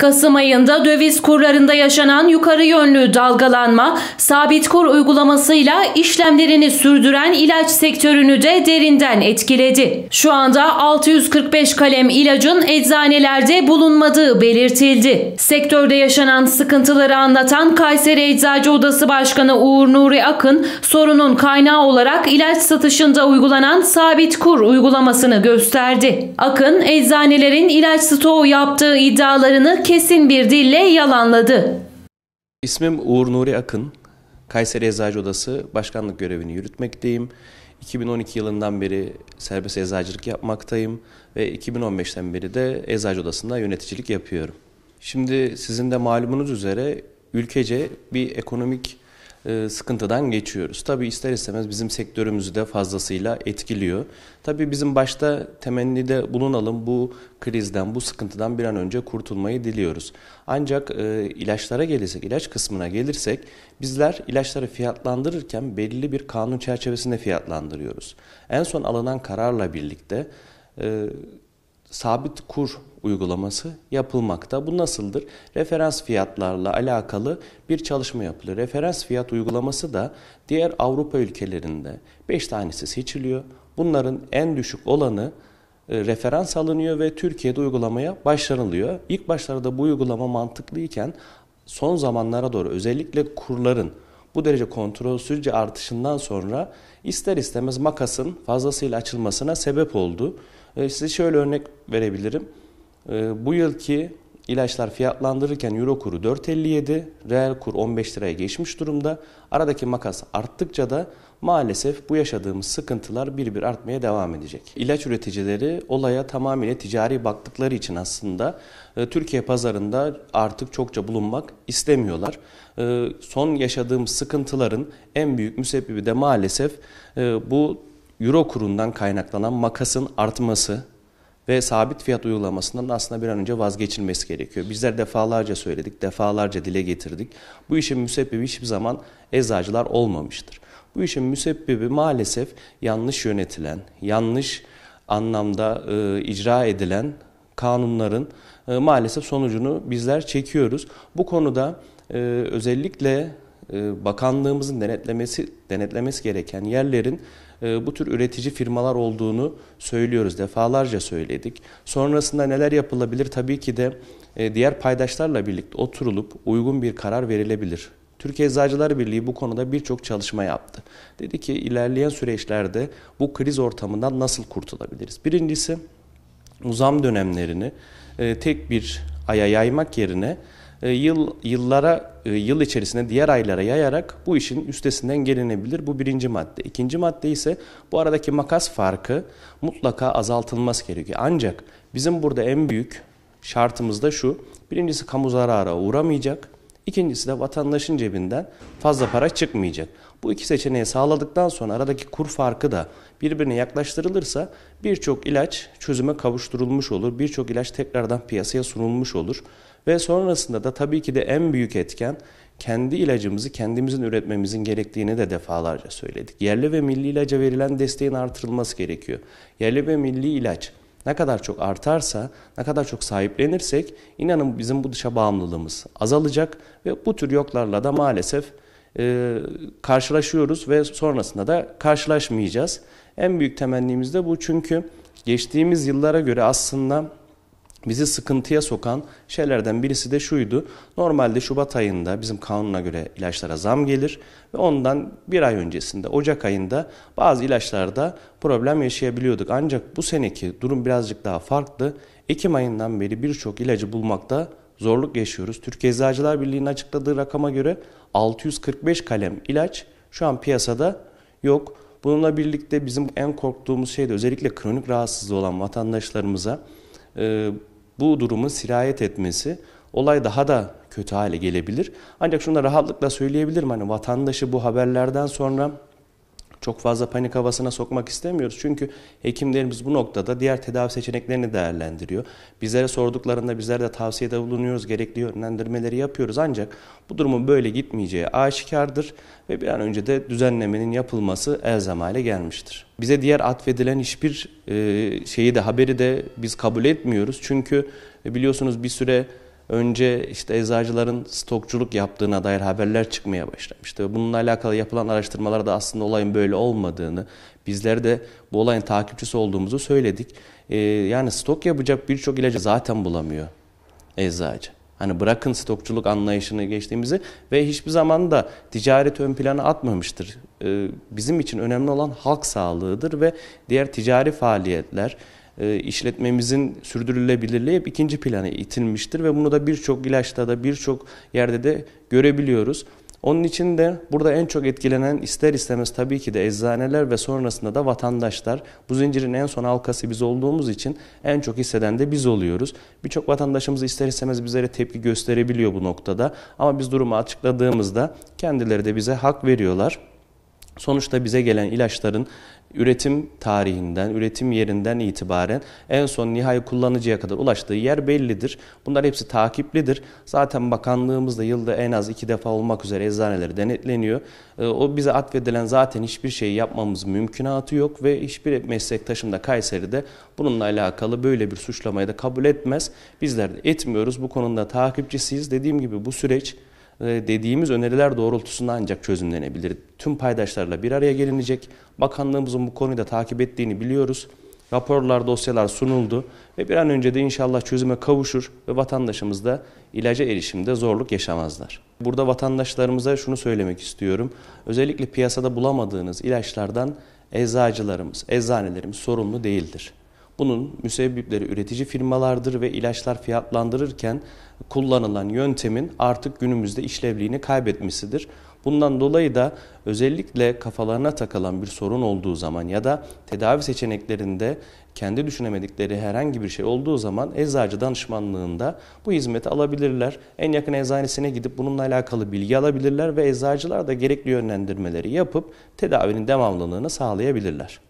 Kasım ayında döviz kurlarında yaşanan yukarı yönlü dalgalanma, sabit kur uygulamasıyla işlemlerini sürdüren ilaç sektörünü de derinden etkiledi. Şu anda 645 kalem ilacın eczanelerde bulunmadığı belirtildi. Sektörde yaşanan sıkıntıları anlatan Kayseri Eczacı Odası Başkanı Uğur Nuri Akın, sorunun kaynağı olarak ilaç satışında uygulanan sabit kur uygulamasını gösterdi. Akın, eczanelerin ilaç stoğu yaptığı iddialarını kesin bir dille yalanladı. İsmim Uğur Nuri Akın. Kayseri Eczacı Odası Başkanlık görevini yürütmekteyim. 2012 yılından beri serbest eczacılık yapmaktayım ve 2015'ten beri de Eczacı Odası'nda yöneticilik yapıyorum. Şimdi sizin de malumunuz üzere ülkece bir ekonomik e, sıkıntıdan geçiyoruz. Tabii ister istemez bizim sektörümüzü de fazlasıyla etkiliyor. Tabii bizim başta temennide bulunalım bu krizden, bu sıkıntıdan bir an önce kurtulmayı diliyoruz. Ancak e, ilaçlara gelirsek, ilaç kısmına gelirsek bizler ilaçları fiyatlandırırken belli bir kanun çerçevesinde fiyatlandırıyoruz. En son alınan kararla birlikte e, sabit kur uygulaması yapılmakta. Bu nasıldır? Referans fiyatlarla alakalı bir çalışma yapılıyor. Referans fiyat uygulaması da diğer Avrupa ülkelerinde 5 tanesi seçiliyor. Bunların en düşük olanı e, referans alınıyor ve Türkiye'de uygulamaya başlanılıyor. İlk başlarda bu uygulama mantıklıyken son zamanlara doğru özellikle kurların bu derece kontrolsüzce artışından sonra ister istemez makasın fazlasıyla açılmasına sebep oldu. Ee, size şöyle örnek verebilirim. Ee, bu yılki ilaçlar fiyatlandırırken euro kuru 4.57, reel kur 15 liraya geçmiş durumda. Aradaki makas arttıkça da maalesef bu yaşadığımız sıkıntılar bir bir artmaya devam edecek. İlaç üreticileri olaya tamamıyla ticari baktıkları için aslında e, Türkiye pazarında artık çokça bulunmak istemiyorlar. E, son yaşadığım sıkıntıların en büyük müsebbibi de maalesef e, bu euro kurundan kaynaklanan makasın artması ve sabit fiyat uygulamasından aslında bir an önce vazgeçilmesi gerekiyor. Bizler defalarca söyledik, defalarca dile getirdik. Bu işin müsebbibi hiçbir zaman eczacılar olmamıştır. Bu işin müsebbibi maalesef yanlış yönetilen, yanlış anlamda e, icra edilen kanunların e, maalesef sonucunu bizler çekiyoruz. Bu konuda e, özellikle e, bakanlığımızın denetlemesi denetlemesi gereken yerlerin e, bu tür üretici firmalar olduğunu söylüyoruz. Defalarca söyledik. Sonrasında neler yapılabilir? Tabii ki de e, diğer paydaşlarla birlikte oturulup uygun bir karar verilebilir. Türkiye Eczacılar Birliği bu konuda birçok çalışma yaptı. Dedi ki ilerleyen süreçlerde bu kriz ortamından nasıl kurtulabiliriz? Birincisi uzam dönemlerini tek bir aya yaymak yerine e, yıl yıllara e, yıl içerisinde diğer aylara yayarak bu işin üstesinden gelinebilir. Bu birinci madde. İkinci madde ise bu aradaki makas farkı mutlaka azaltılması gerekiyor. Ancak bizim burada en büyük şartımız da şu. Birincisi kamu zarara uğramayacak. İkincisi de vatandaşın cebinden fazla para çıkmayacak. Bu iki seçeneği sağladıktan sonra aradaki kur farkı da birbirine yaklaştırılırsa birçok ilaç çözüme kavuşturulmuş olur. Birçok ilaç tekrardan piyasaya sunulmuş olur. Ve sonrasında da tabii ki de en büyük etken kendi ilacımızı kendimizin üretmemizin gerektiğini de defalarca söyledik. Yerli ve milli ilaca verilen desteğin artırılması gerekiyor. Yerli ve milli ilaç ne kadar çok artarsa, ne kadar çok sahiplenirsek inanın bizim bu dışa bağımlılığımız azalacak ve bu tür yoklarla da maalesef e, karşılaşıyoruz ve sonrasında da karşılaşmayacağız. En büyük temennimiz de bu çünkü geçtiğimiz yıllara göre aslında bizi sıkıntıya sokan şeylerden birisi de şuydu. Normalde Şubat ayında bizim kanuna göre ilaçlara zam gelir ve ondan bir ay öncesinde Ocak ayında bazı ilaçlarda problem yaşayabiliyorduk. Ancak bu seneki durum birazcık daha farklı. Ekim ayından beri birçok ilacı bulmakta zorluk yaşıyoruz. Türkiye Eczacılar Birliği'nin açıkladığı rakama göre 645 kalem ilaç şu an piyasada yok. Bununla birlikte bizim en korktuğumuz şey de özellikle kronik rahatsızlığı olan vatandaşlarımıza bu durumun sirayet etmesi olay daha da kötü hale gelebilir. Ancak şunu da rahatlıkla söyleyebilirim hani vatandaşı bu haberlerden sonra çok fazla panik havasına sokmak istemiyoruz. Çünkü hekimlerimiz bu noktada diğer tedavi seçeneklerini değerlendiriyor. Bizlere sorduklarında bizler de tavsiyede bulunuyoruz, gerekli yönlendirmeleri yapıyoruz. Ancak bu durumun böyle gitmeyeceği aşikardır ve bir an önce de düzenlemenin yapılması elzem hale gelmiştir. Bize diğer atfedilen hiçbir e, şeyi de haberi de biz kabul etmiyoruz. Çünkü e, biliyorsunuz bir süre önce işte eczacıların stokçuluk yaptığına dair haberler çıkmaya başlamıştı. Bununla alakalı yapılan araştırmalarda aslında olayın böyle olmadığını, bizler de bu olayın takipçisi olduğumuzu söyledik. Ee, yani stok yapacak birçok ilacı zaten bulamıyor eczacı. Hani bırakın stokçuluk anlayışını geçtiğimizi ve hiçbir zaman da ticaret ön plana atmamıştır. Ee, bizim için önemli olan halk sağlığıdır ve diğer ticari faaliyetler, e, işletmemizin sürdürülebilirliği hep ikinci plana itilmiştir ve bunu da birçok ilaçta da birçok yerde de görebiliyoruz. Onun için de burada en çok etkilenen ister istemez tabii ki de eczaneler ve sonrasında da vatandaşlar. Bu zincirin en son halkası biz olduğumuz için en çok hisseden de biz oluyoruz. Birçok vatandaşımız ister istemez bizlere tepki gösterebiliyor bu noktada. Ama biz durumu açıkladığımızda kendileri de bize hak veriyorlar. Sonuçta bize gelen ilaçların üretim tarihinden, üretim yerinden itibaren en son nihai kullanıcıya kadar ulaştığı yer bellidir. Bunlar hepsi takiplidir. Zaten bakanlığımızda yılda en az iki defa olmak üzere eczaneleri denetleniyor. Ee, o bize atfedilen zaten hiçbir şey yapmamız mümkünatı yok ve hiçbir meslektaşım da Kayseri'de bununla alakalı böyle bir suçlamayı da kabul etmez. Bizler de etmiyoruz. Bu konuda takipçisiyiz. Dediğim gibi bu süreç e, dediğimiz öneriler doğrultusunda ancak çözümlenebilir. Tüm paydaşlarla bir araya gelinecek. Bakanlığımızın bu konuyu da takip ettiğini biliyoruz. Raporlar, dosyalar sunuldu ve bir an önce de inşallah çözüme kavuşur ve vatandaşımız da ilaca erişimde zorluk yaşamazlar. Burada vatandaşlarımıza şunu söylemek istiyorum. Özellikle piyasada bulamadığınız ilaçlardan eczacılarımız, eczanelerimiz sorumlu değildir. Bunun müsebbipleri üretici firmalardır ve ilaçlar fiyatlandırırken kullanılan yöntemin artık günümüzde işlevliğini kaybetmesidir. Bundan dolayı da özellikle kafalarına takılan bir sorun olduğu zaman ya da tedavi seçeneklerinde kendi düşünemedikleri herhangi bir şey olduğu zaman eczacı danışmanlığında bu hizmeti alabilirler. En yakın eczanesine gidip bununla alakalı bilgi alabilirler ve eczacılar da gerekli yönlendirmeleri yapıp tedavinin devamlılığını sağlayabilirler.